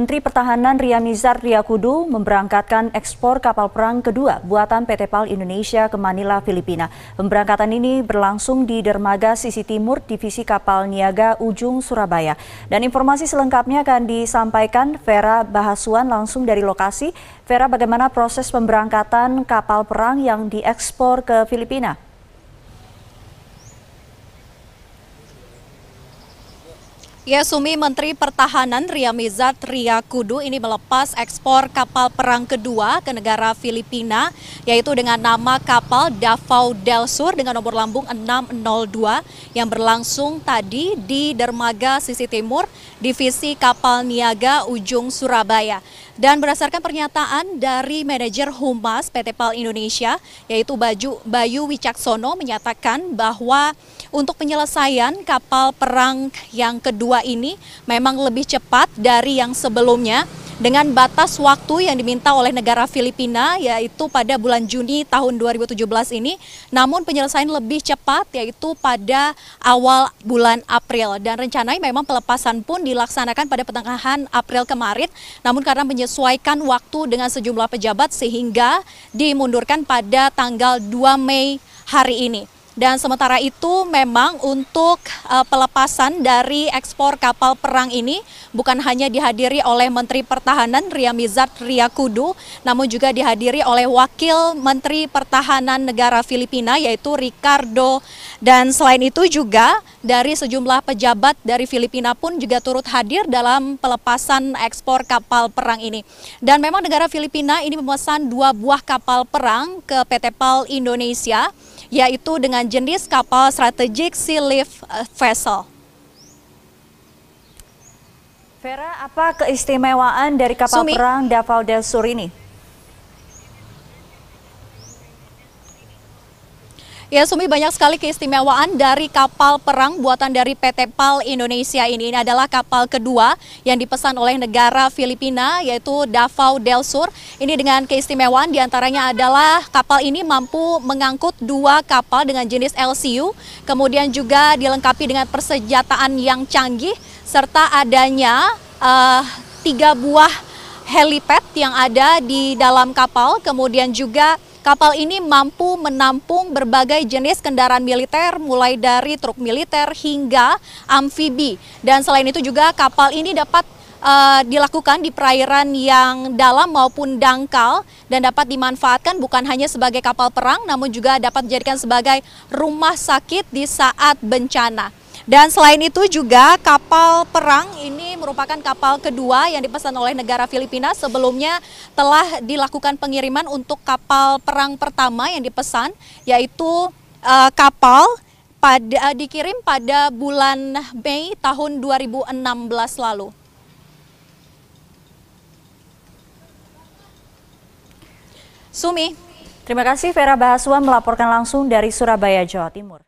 Menteri Pertahanan Ria Mizar Riakudu memberangkatkan ekspor kapal perang kedua buatan PT PAL Indonesia ke Manila, Filipina. Pemberangkatan ini berlangsung di Dermaga Sisi Timur, Divisi Kapal Niaga Ujung, Surabaya. Dan informasi selengkapnya akan disampaikan Vera Bahasuan langsung dari lokasi. Vera, bagaimana proses pemberangkatan kapal perang yang diekspor ke Filipina? Ya, Sumi Menteri Pertahanan Ria Mizat Ria Kudu ini melepas ekspor kapal perang kedua ke negara Filipina, yaitu dengan nama kapal Davao Del Sur dengan nomor lambung 602 yang berlangsung tadi di Dermaga Sisi Timur, Divisi Kapal Niaga Ujung Surabaya. Dan berdasarkan pernyataan dari manajer Humas PT PAL Indonesia, yaitu Baju, Bayu Wicaksono menyatakan bahwa untuk penyelesaian kapal perang yang kedua ini memang lebih cepat dari yang sebelumnya dengan batas waktu yang diminta oleh negara Filipina yaitu pada bulan Juni tahun 2017 ini. Namun penyelesaian lebih cepat yaitu pada awal bulan April dan rencananya memang pelepasan pun dilaksanakan pada pertengahan April kemarin. Namun karena menyesuaikan waktu dengan sejumlah pejabat sehingga dimundurkan pada tanggal 2 Mei hari ini. Dan sementara itu memang untuk uh, pelepasan dari ekspor kapal perang ini bukan hanya dihadiri oleh Menteri Pertahanan Ria Mizat Ria Kudu, namun juga dihadiri oleh Wakil Menteri Pertahanan Negara Filipina yaitu Ricardo. Dan selain itu juga dari sejumlah pejabat dari Filipina pun juga turut hadir dalam pelepasan ekspor kapal perang ini. Dan memang negara Filipina ini memesan dua buah kapal perang ke PT PAL Indonesia yaitu dengan jenis kapal strategik Sea Lift eh, Vessel. Vera, apa keistimewaan dari kapal Sumi. perang Davao del Sur ini? Ya Sumi banyak sekali keistimewaan dari kapal perang buatan dari PT PAL Indonesia ini. Ini adalah kapal kedua yang dipesan oleh negara Filipina yaitu Davao del Sur. Ini dengan keistimewaan diantaranya adalah kapal ini mampu mengangkut dua kapal dengan jenis LCU. Kemudian juga dilengkapi dengan persenjataan yang canggih serta adanya uh, tiga buah helipad yang ada di dalam kapal. Kemudian juga Kapal ini mampu menampung berbagai jenis kendaraan militer mulai dari truk militer hingga amfibi. Dan selain itu juga kapal ini dapat uh, dilakukan di perairan yang dalam maupun dangkal dan dapat dimanfaatkan bukan hanya sebagai kapal perang namun juga dapat dijadikan sebagai rumah sakit di saat bencana. Dan selain itu juga kapal perang ini merupakan kapal kedua yang dipesan oleh negara Filipina. Sebelumnya telah dilakukan pengiriman untuk kapal perang pertama yang dipesan yaitu uh, kapal pada eh, dikirim pada bulan Mei tahun 2016 lalu. Sumi. Terima kasih Vera Bahaswa melaporkan langsung dari Surabaya, Jawa Timur.